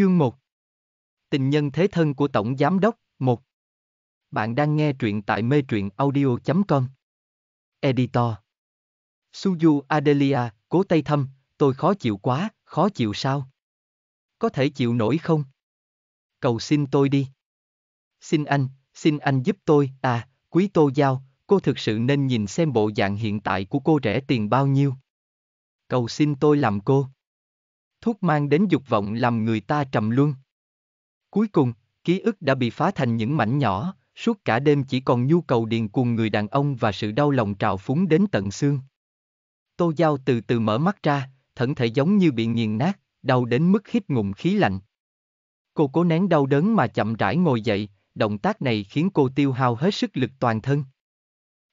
Chương 1 Tình nhân thế thân của Tổng Giám Đốc 1 Bạn đang nghe truyện tại mê truyện audio.com Editor Suju Adelia, Cố tay Thâm, tôi khó chịu quá, khó chịu sao? Có thể chịu nổi không? Cầu xin tôi đi. Xin anh, xin anh giúp tôi, à, quý tô giao, cô thực sự nên nhìn xem bộ dạng hiện tại của cô rẻ tiền bao nhiêu. Cầu xin tôi làm cô thuốc mang đến dục vọng làm người ta trầm luân. Cuối cùng, ký ức đã bị phá thành những mảnh nhỏ, suốt cả đêm chỉ còn nhu cầu điền cuồng người đàn ông và sự đau lòng trào phúng đến tận xương. Tô Giao từ từ mở mắt ra, thân thể giống như bị nghiền nát, đau đến mức hít ngụm khí lạnh. Cô cố nén đau đớn mà chậm rãi ngồi dậy, động tác này khiến cô tiêu hao hết sức lực toàn thân.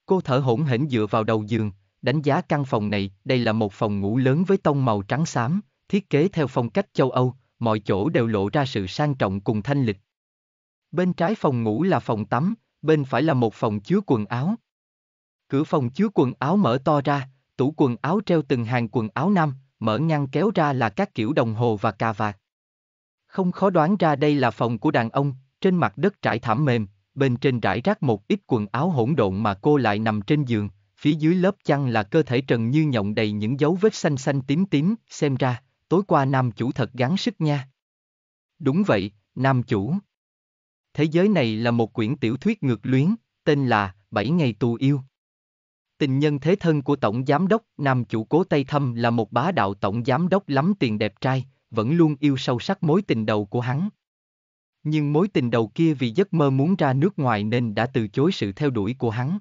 Cô thở hổn hển dựa vào đầu giường, đánh giá căn phòng này, đây là một phòng ngủ lớn với tông màu trắng xám, thiết kế theo phong cách châu Âu, mọi chỗ đều lộ ra sự sang trọng cùng thanh lịch. Bên trái phòng ngủ là phòng tắm, bên phải là một phòng chứa quần áo. Cửa phòng chứa quần áo mở to ra, tủ quần áo treo từng hàng quần áo nam, mở ngăn kéo ra là các kiểu đồng hồ và cà vạt. Không khó đoán ra đây là phòng của đàn ông, trên mặt đất trải thảm mềm, bên trên rải rác một ít quần áo hỗn độn mà cô lại nằm trên giường, phía dưới lớp chăn là cơ thể trần như nhộng đầy những dấu vết xanh xanh tím tím, xem ra, tối qua nam chủ thật gắng sức nha. Đúng vậy, nam chủ. Thế giới này là một quyển tiểu thuyết ngược luyến, tên là Bảy ngày tù yêu. Tình nhân thế thân của tổng giám đốc, nam chủ cố Tây Thâm là một bá đạo tổng giám đốc lắm tiền đẹp trai, vẫn luôn yêu sâu sắc mối tình đầu của hắn. Nhưng mối tình đầu kia vì giấc mơ muốn ra nước ngoài nên đã từ chối sự theo đuổi của hắn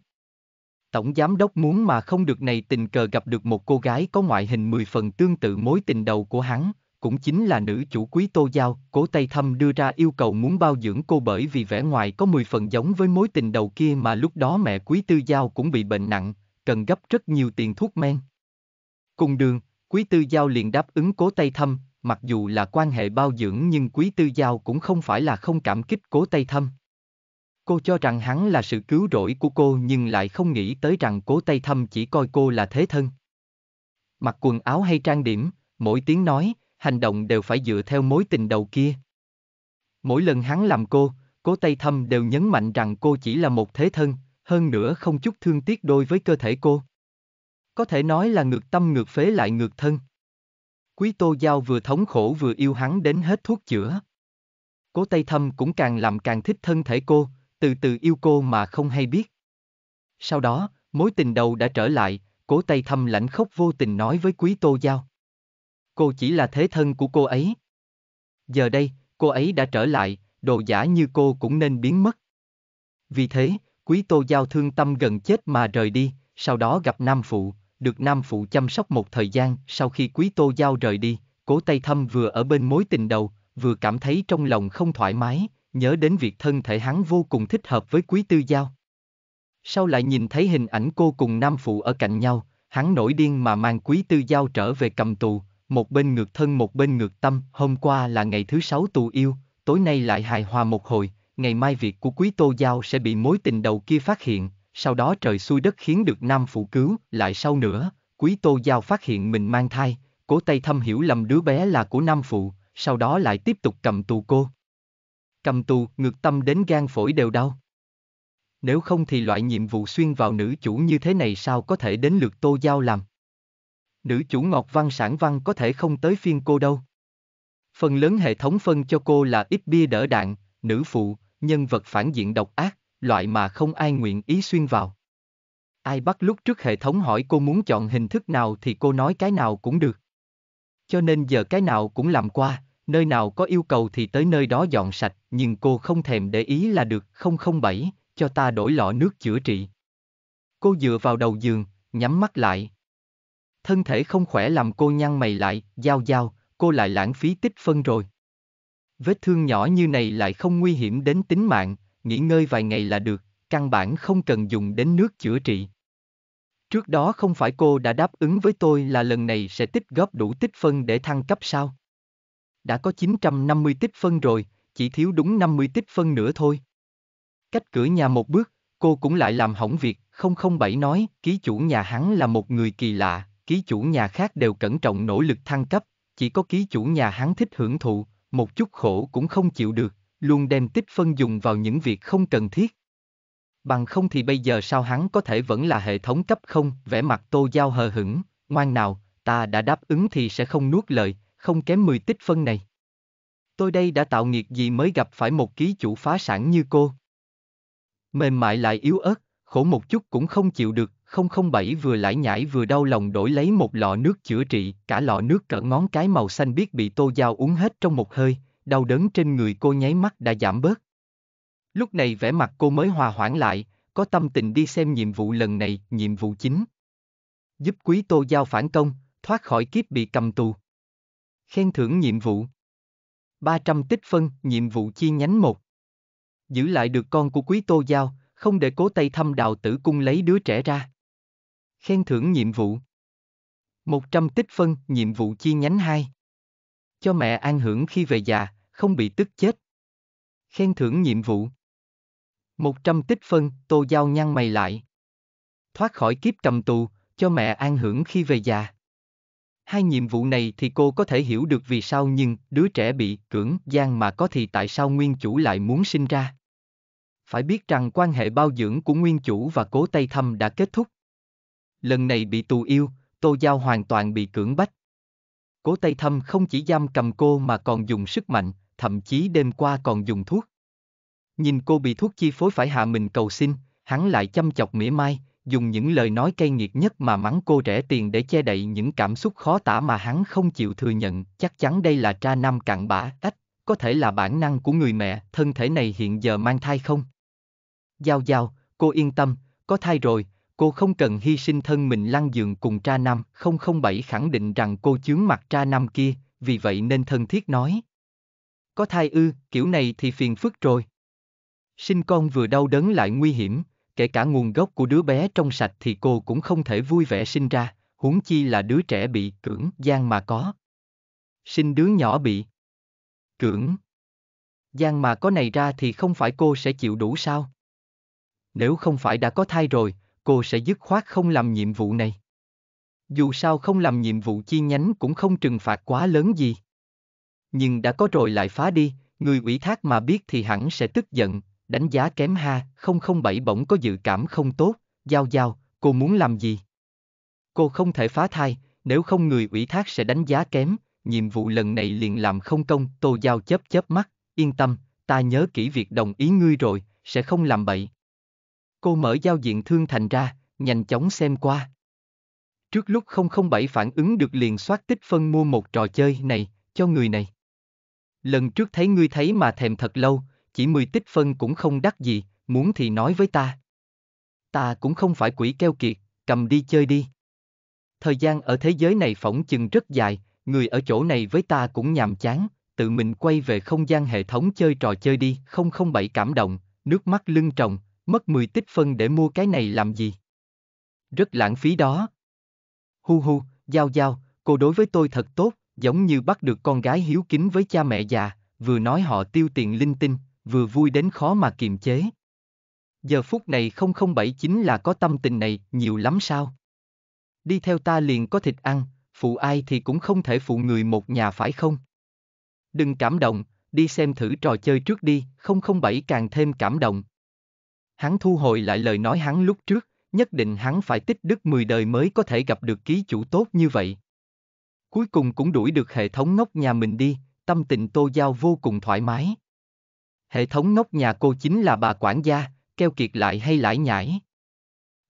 tổng giám đốc muốn mà không được này tình cờ gặp được một cô gái có ngoại hình mười phần tương tự mối tình đầu của hắn, cũng chính là nữ chủ quý Tô Giao, cố Tây Thâm đưa ra yêu cầu muốn bao dưỡng cô bởi vì vẻ ngoài có mười phần giống với mối tình đầu kia mà lúc đó mẹ quý Tư Giao cũng bị bệnh nặng, cần gấp rất nhiều tiền thuốc men. Cùng đường, quý Tư Giao liền đáp ứng cố Tây Thâm, mặc dù là quan hệ bao dưỡng nhưng quý Tư Giao cũng không phải là không cảm kích cố Tây Thâm. Cô cho rằng hắn là sự cứu rỗi của cô nhưng lại không nghĩ tới rằng cố Tây Thâm chỉ coi cô là thế thân. Mặc quần áo hay trang điểm, mỗi tiếng nói, hành động đều phải dựa theo mối tình đầu kia. Mỗi lần hắn làm cô, cố Tây Thâm đều nhấn mạnh rằng cô chỉ là một thế thân, hơn nữa không chút thương tiếc đôi với cơ thể cô. Có thể nói là ngược tâm ngược phế lại ngược thân. Quý Tô Giao vừa thống khổ vừa yêu hắn đến hết thuốc chữa. Cố Tây Thâm cũng càng làm càng thích thân thể cô, từ từ yêu cô mà không hay biết. Sau đó, mối tình đầu đã trở lại, cố tay Thâm lãnh khóc vô tình nói với quý tô giao. Cô chỉ là thế thân của cô ấy. Giờ đây, cô ấy đã trở lại, đồ giả như cô cũng nên biến mất. Vì thế, quý tô giao thương tâm gần chết mà rời đi, sau đó gặp nam phụ, được nam phụ chăm sóc một thời gian sau khi quý tô giao rời đi, cố tay thâm vừa ở bên mối tình đầu, vừa cảm thấy trong lòng không thoải mái, nhớ đến việc thân thể hắn vô cùng thích hợp với quý tư giao. Sau lại nhìn thấy hình ảnh cô cùng nam phụ ở cạnh nhau, hắn nổi điên mà mang quý tư giao trở về cầm tù, một bên ngược thân một bên ngược tâm, hôm qua là ngày thứ sáu tù yêu, tối nay lại hài hòa một hồi, ngày mai việc của quý tô giao sẽ bị mối tình đầu kia phát hiện, sau đó trời xuôi đất khiến được nam phụ cứu, lại sau nữa, quý tô giao phát hiện mình mang thai, cố tay thâm hiểu lầm đứa bé là của nam phụ, sau đó lại tiếp tục cầm tù cô cầm tù, ngược tâm đến gan phổi đều đau. Nếu không thì loại nhiệm vụ xuyên vào nữ chủ như thế này sao có thể đến lượt tô giao làm. Nữ chủ ngọc văn sản văn có thể không tới phiên cô đâu. Phần lớn hệ thống phân cho cô là ít bia đỡ đạn, nữ phụ, nhân vật phản diện độc ác, loại mà không ai nguyện ý xuyên vào. Ai bắt lúc trước hệ thống hỏi cô muốn chọn hình thức nào thì cô nói cái nào cũng được. Cho nên giờ cái nào cũng làm qua, nơi nào có yêu cầu thì tới nơi đó dọn sạch, nhưng cô không thèm để ý là được 007, cho ta đổi lọ nước chữa trị. Cô dựa vào đầu giường, nhắm mắt lại. Thân thể không khỏe làm cô nhăn mày lại, giao giao, cô lại lãng phí tích phân rồi. Vết thương nhỏ như này lại không nguy hiểm đến tính mạng, nghỉ ngơi vài ngày là được, căn bản không cần dùng đến nước chữa trị. Trước đó không phải cô đã đáp ứng với tôi là lần này sẽ tích góp đủ tích phân để thăng cấp sao? đã có 950 tích phân rồi, chỉ thiếu đúng 50 tích phân nữa thôi. Cách cửa nhà một bước, cô cũng lại làm hỏng việc, 007 nói, ký chủ nhà hắn là một người kỳ lạ, ký chủ nhà khác đều cẩn trọng nỗ lực thăng cấp, chỉ có ký chủ nhà hắn thích hưởng thụ, một chút khổ cũng không chịu được, luôn đem tích phân dùng vào những việc không cần thiết. Bằng không thì bây giờ sao hắn có thể vẫn là hệ thống cấp không, vẻ mặt tô giao hờ hững, ngoan nào, ta đã đáp ứng thì sẽ không nuốt lời, không kém 10 tích phân này. Tôi đây đã tạo nghiệt gì mới gặp phải một ký chủ phá sản như cô. Mềm mại lại yếu ớt, khổ một chút cũng không chịu được, 007 vừa lải nhải vừa đau lòng đổi lấy một lọ nước chữa trị, cả lọ nước cỡ ngón cái màu xanh biết bị tô dao uống hết trong một hơi, đau đớn trên người cô nháy mắt đã giảm bớt. Lúc này vẻ mặt cô mới hòa hoãn lại, có tâm tình đi xem nhiệm vụ lần này, nhiệm vụ chính. Giúp quý tô giao phản công, thoát khỏi kiếp bị cầm tù. Khen thưởng nhiệm vụ. 300 tích phân, nhiệm vụ chi nhánh 1. Giữ lại được con của quý tô giao, không để cố tay thăm đào tử cung lấy đứa trẻ ra. Khen thưởng nhiệm vụ. 100 tích phân, nhiệm vụ chi nhánh 2. Cho mẹ an hưởng khi về già, không bị tức chết. Khen thưởng nhiệm vụ. 100 tích phân, tô giao nhăn mày lại. Thoát khỏi kiếp cầm tù, cho mẹ an hưởng khi về già. Hai nhiệm vụ này thì cô có thể hiểu được vì sao nhưng đứa trẻ bị cưỡng gian mà có thì tại sao nguyên chủ lại muốn sinh ra. Phải biết rằng quan hệ bao dưỡng của nguyên chủ và cố Tây Thâm đã kết thúc. Lần này bị tù yêu, Tô Giao hoàn toàn bị cưỡng bách. Cố Tây Thâm không chỉ giam cầm cô mà còn dùng sức mạnh, thậm chí đêm qua còn dùng thuốc. Nhìn cô bị thuốc chi phối phải hạ mình cầu xin, hắn lại chăm chọc mỉa mai, dùng những lời nói cay nghiệt nhất mà mắng cô rẻ tiền để che đậy những cảm xúc khó tả mà hắn không chịu thừa nhận, chắc chắn đây là tra nam cặn bã, ách, có thể là bản năng của người mẹ, thân thể này hiện giờ mang thai không? Giao giao, cô yên tâm, có thai rồi, cô không cần hy sinh thân mình lăn giường cùng tra nam, 007 khẳng định rằng cô chướng mặt tra nam kia, vì vậy nên thân thiết nói. Có thai ư, kiểu này thì phiền phức rồi. Sinh con vừa đau đớn lại nguy hiểm, kể cả nguồn gốc của đứa bé trong sạch thì cô cũng không thể vui vẻ sinh ra, huống chi là đứa trẻ bị cưỡng gian mà có. Sinh đứa nhỏ bị cưỡng gian mà có này ra thì không phải cô sẽ chịu đủ sao? Nếu không phải đã có thai rồi, cô sẽ dứt khoát không làm nhiệm vụ này. Dù sao không làm nhiệm vụ chi nhánh cũng không trừng phạt quá lớn gì. Nhưng đã có rồi lại phá đi, người ủy thác mà biết thì hẳn sẽ tức giận, đánh giá kém ha, 007 bỗng có dự cảm không tốt, giao giao, cô muốn làm gì? Cô không thể phá thai, nếu không người ủy thác sẽ đánh giá kém, nhiệm vụ lần này liền làm không công, tô giao chớp chớp mắt, yên tâm, ta nhớ kỹ việc đồng ý ngươi rồi, sẽ không làm bậy. Cô mở giao diện thương thành ra, nhanh chóng xem qua. Trước lúc 007 phản ứng được liền soát tích phân mua một trò chơi này, cho người này. Lần trước thấy ngươi thấy mà thèm thật lâu, chỉ 10 tích phân cũng không đắt gì, muốn thì nói với ta. Ta cũng không phải quỷ keo kiệt, cầm đi chơi đi. Thời gian ở thế giới này phỏng chừng rất dài, người ở chỗ này với ta cũng nhàm chán, tự mình quay về không gian hệ thống chơi trò chơi đi, 007 cảm động, nước mắt lưng tròng, mất 10 tích phân để mua cái này làm gì? Rất lãng phí đó. Hu hu, giao giao, cô đối với tôi thật tốt, giống như bắt được con gái hiếu kính với cha mẹ già, vừa nói họ tiêu tiền linh tinh, vừa vui đến khó mà kiềm chế. Giờ phút này chính là có tâm tình này, nhiều lắm sao? Đi theo ta liền có thịt ăn, phụ ai thì cũng không thể phụ người một nhà phải không? Đừng cảm động, đi xem thử trò chơi trước đi, 007 càng thêm cảm động. Hắn thu hồi lại lời nói hắn lúc trước, nhất định hắn phải tích đức 10 đời mới có thể gặp được ký chủ tốt như vậy. Cuối cùng cũng đuổi được hệ thống ngốc nhà mình đi, tâm tình tô giao vô cùng thoải mái hệ thống ngốc nhà cô chính là bà quản gia, keo kiệt lại hay lãi nhải.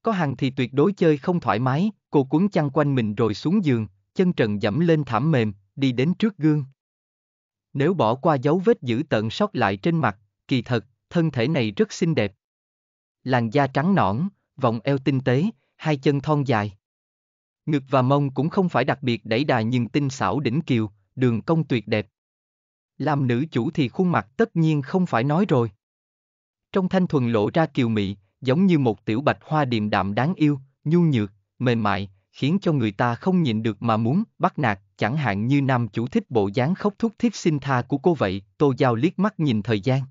Có hàng thì tuyệt đối chơi không thoải mái, cô cuốn chăn quanh mình rồi xuống giường, chân trần dẫm lên thảm mềm, đi đến trước gương. Nếu bỏ qua dấu vết giữ tận sót lại trên mặt, kỳ thật, thân thể này rất xinh đẹp. Làn da trắng nõn, vòng eo tinh tế, hai chân thon dài. Ngực và mông cũng không phải đặc biệt đẩy đà nhưng tinh xảo đỉnh kiều, đường cong tuyệt đẹp. Làm nữ chủ thì khuôn mặt tất nhiên không phải nói rồi. Trong thanh thuần lộ ra kiều mị, giống như một tiểu bạch hoa điềm đạm đáng yêu, nhu nhược, mềm mại, khiến cho người ta không nhịn được mà muốn bắt nạt, chẳng hạn như nam chủ thích bộ dáng khóc thúc thiết xin tha của cô vậy, Tô Giao liếc mắt nhìn thời gian.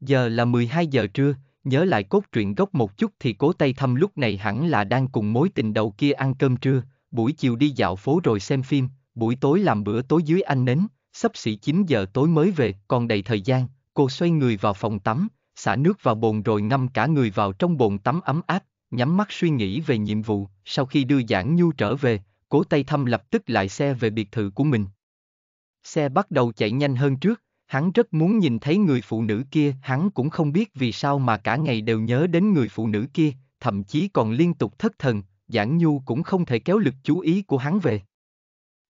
Giờ là 12 giờ trưa, nhớ lại cốt truyện gốc một chút thì cố tay thăm lúc này hẳn là đang cùng mối tình đầu kia ăn cơm trưa, buổi chiều đi dạo phố rồi xem phim, buổi tối làm bữa tối dưới anh nến, sắp xỉ 9 giờ tối mới về, còn đầy thời gian, cô xoay người vào phòng tắm, xả nước vào bồn rồi ngâm cả người vào trong bồn tắm ấm áp, nhắm mắt suy nghĩ về nhiệm vụ, sau khi đưa Giảng Nhu trở về, cố tay Thâm lập tức lại xe về biệt thự của mình. Xe bắt đầu chạy nhanh hơn trước, hắn rất muốn nhìn thấy người phụ nữ kia, hắn cũng không biết vì sao mà cả ngày đều nhớ đến người phụ nữ kia, thậm chí còn liên tục thất thần, Giảng Nhu cũng không thể kéo lực chú ý của hắn về.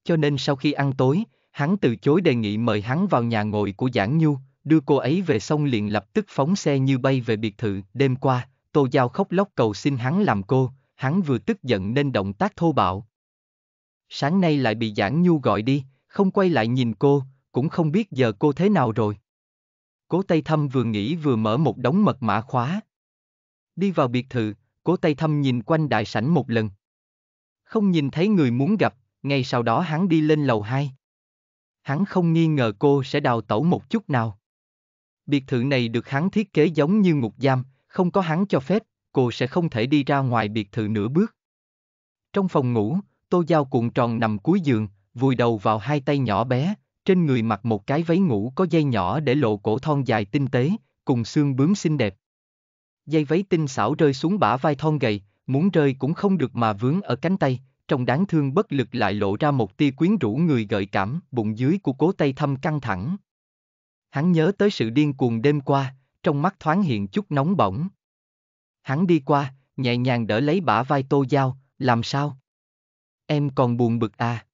Cho nên sau khi ăn tối, Hắn từ chối đề nghị mời hắn vào nhà ngồi của Giảng Nhu, đưa cô ấy về xong liền lập tức phóng xe như bay về biệt thự. Đêm qua, Tô Giao khóc lóc cầu xin hắn làm cô, hắn vừa tức giận nên động tác thô bạo. Sáng nay lại bị Giảng Nhu gọi đi, không quay lại nhìn cô, cũng không biết giờ cô thế nào rồi. Cố Tây Thâm vừa nghĩ vừa mở một đống mật mã khóa. Đi vào biệt thự, Cố Tây Thâm nhìn quanh đại sảnh một lần. Không nhìn thấy người muốn gặp, ngay sau đó hắn đi lên lầu hai hắn không nghi ngờ cô sẽ đào tẩu một chút nào. Biệt thự này được hắn thiết kế giống như ngục giam, không có hắn cho phép, cô sẽ không thể đi ra ngoài biệt thự nửa bước. Trong phòng ngủ, tô giao cuộn tròn nằm cuối giường, vùi đầu vào hai tay nhỏ bé, trên người mặc một cái váy ngủ có dây nhỏ để lộ cổ thon dài tinh tế, cùng xương bướm xinh đẹp. Dây váy tinh xảo rơi xuống bả vai thon gầy, muốn rơi cũng không được mà vướng ở cánh tay, trong đáng thương bất lực lại lộ ra một tia quyến rũ người gợi cảm, bụng dưới của cố tay thâm căng thẳng. Hắn nhớ tới sự điên cuồng đêm qua, trong mắt thoáng hiện chút nóng bỏng. Hắn đi qua, nhẹ nhàng đỡ lấy bả vai tô dao, làm sao? Em còn buồn bực à?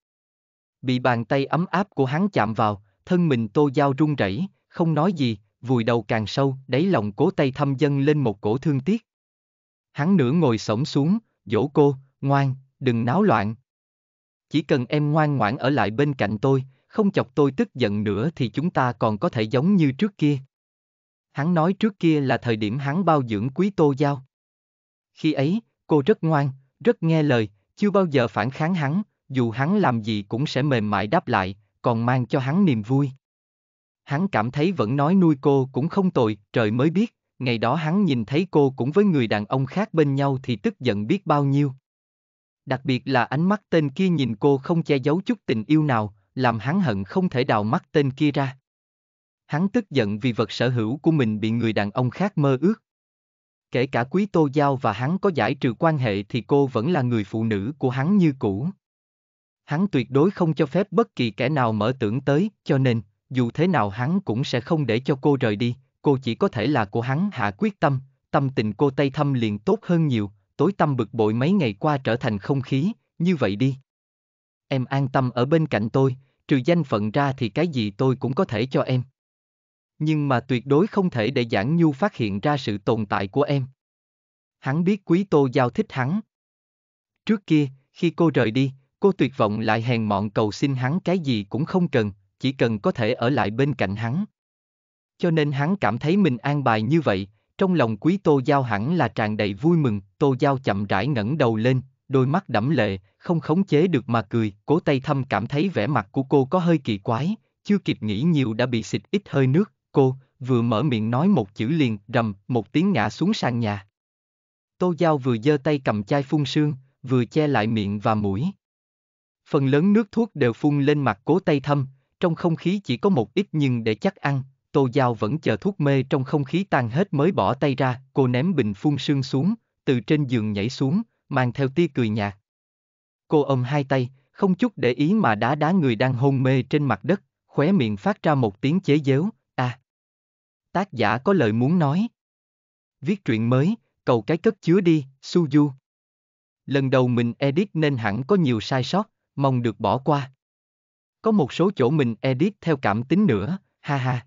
Bị bàn tay ấm áp của hắn chạm vào, thân mình tô dao run rẩy, không nói gì, vùi đầu càng sâu, đáy lòng cố tay thâm dâng lên một cổ thương tiếc. Hắn nửa ngồi sổng xuống, dỗ cô, ngoan, đừng náo loạn. Chỉ cần em ngoan ngoãn ở lại bên cạnh tôi, không chọc tôi tức giận nữa thì chúng ta còn có thể giống như trước kia. Hắn nói trước kia là thời điểm hắn bao dưỡng quý tô giao. Khi ấy, cô rất ngoan, rất nghe lời, chưa bao giờ phản kháng hắn, dù hắn làm gì cũng sẽ mềm mại đáp lại, còn mang cho hắn niềm vui. Hắn cảm thấy vẫn nói nuôi cô cũng không tồi, trời mới biết, ngày đó hắn nhìn thấy cô cũng với người đàn ông khác bên nhau thì tức giận biết bao nhiêu đặc biệt là ánh mắt tên kia nhìn cô không che giấu chút tình yêu nào, làm hắn hận không thể đào mắt tên kia ra. Hắn tức giận vì vật sở hữu của mình bị người đàn ông khác mơ ước. Kể cả quý tô giao và hắn có giải trừ quan hệ thì cô vẫn là người phụ nữ của hắn như cũ. Hắn tuyệt đối không cho phép bất kỳ kẻ nào mở tưởng tới, cho nên, dù thế nào hắn cũng sẽ không để cho cô rời đi, cô chỉ có thể là của hắn hạ quyết tâm, tâm tình cô tây thâm liền tốt hơn nhiều, tối tăm bực bội mấy ngày qua trở thành không khí, như vậy đi. Em an tâm ở bên cạnh tôi, trừ danh phận ra thì cái gì tôi cũng có thể cho em. Nhưng mà tuyệt đối không thể để Giảng Nhu phát hiện ra sự tồn tại của em. Hắn biết quý tô giao thích hắn. Trước kia, khi cô rời đi, cô tuyệt vọng lại hèn mọn cầu xin hắn cái gì cũng không cần, chỉ cần có thể ở lại bên cạnh hắn. Cho nên hắn cảm thấy mình an bài như vậy, trong lòng quý tô giao hẳn là tràn đầy vui mừng, tô giao chậm rãi ngẩng đầu lên, đôi mắt đẫm lệ, không khống chế được mà cười, cố tay thâm cảm thấy vẻ mặt của cô có hơi kỳ quái, chưa kịp nghĩ nhiều đã bị xịt ít hơi nước, cô, vừa mở miệng nói một chữ liền, rầm, một tiếng ngã xuống sàn nhà. Tô Giao vừa giơ tay cầm chai phun sương, vừa che lại miệng và mũi. Phần lớn nước thuốc đều phun lên mặt cố tay thâm, trong không khí chỉ có một ít nhưng để chắc ăn, Tô Giao vẫn chờ thuốc mê trong không khí tan hết mới bỏ tay ra, cô ném bình phun sương xuống, từ trên giường nhảy xuống, mang theo tia cười nhạt. Cô ôm hai tay, không chút để ý mà đá đá người đang hôn mê trên mặt đất, khóe miệng phát ra một tiếng chế giếu, à. Tác giả có lời muốn nói. Viết truyện mới, cầu cái cất chứa đi, Suzu. Lần đầu mình edit nên hẳn có nhiều sai sót, mong được bỏ qua. Có một số chỗ mình edit theo cảm tính nữa, ha ha.